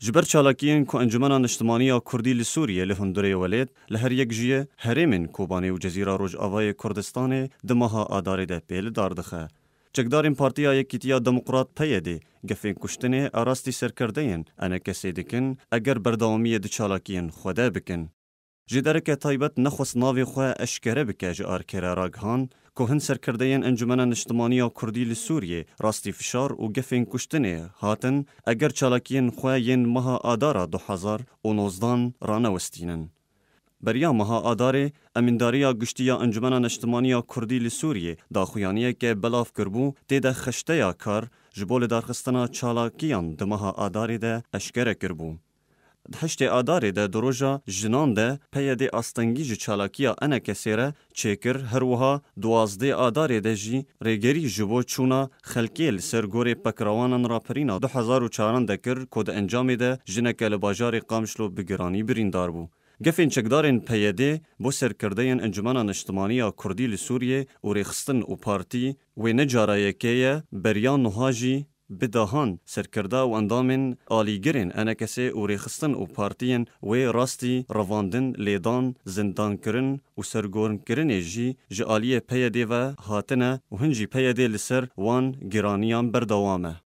ji ber çalakiyên ku Encumena Niştimaniya Kurdî li Sûriye li Hundurê welêt li her yek jiye herêmên Kobanê û Cezîra Rojavayê Kurdistanê di meha adarê de pê li dar dixe. Çekdarên Partiya Yekîtiya Demokrat Peyedê gefên kuştinê erastî serkirdeyên enekesê dikin eger berdawamiye di çalakiyên xwe de bikin. Ji dereke taybet nexwest navê xwe eşkere bike ji arkera raghan کهن سرکردهین انجمن نشتمانی کردی لی سوریه راستی فشار و گفین کشتنه هاتن اگر چالاکین خواه ین مها آدارا دو هزار و نوزدان رانوستینن. بریا مها آداره امنداریا گشتیا انجمن نشتمانی کردی لی سوریه دا خویانیه که بلاف کربو تیده خشته کار جبول دارخستنا چالاکیان دمها آداره ده اشکره کربو. هشت آدارې د دروژا جنان ده پی د استنګي ج چالاکیا انا کسره چیکر هر وها 12 آدارې د جی رګری جبو چونا خلکیل سرګورې پکروانن راپرینا 2004 د کر کود انجام ده جنکه له بازار قامشلو بګرانی بریندار بو گفین چکدارین پیده بو سرکردین انجمن نشتمانی کردی لسوریه و ریخستن و پارتی و نجارایه که بریان نهاجی بدهان سرکردا و اندامن آلیگرین انکسی و ریخستن و پارتین و راستی رواندن لیدان زندان کرن و سرگورن کرن جی جالی پیده و هاتنه و هنجی پیده لسر وان گرانیان بردوامه.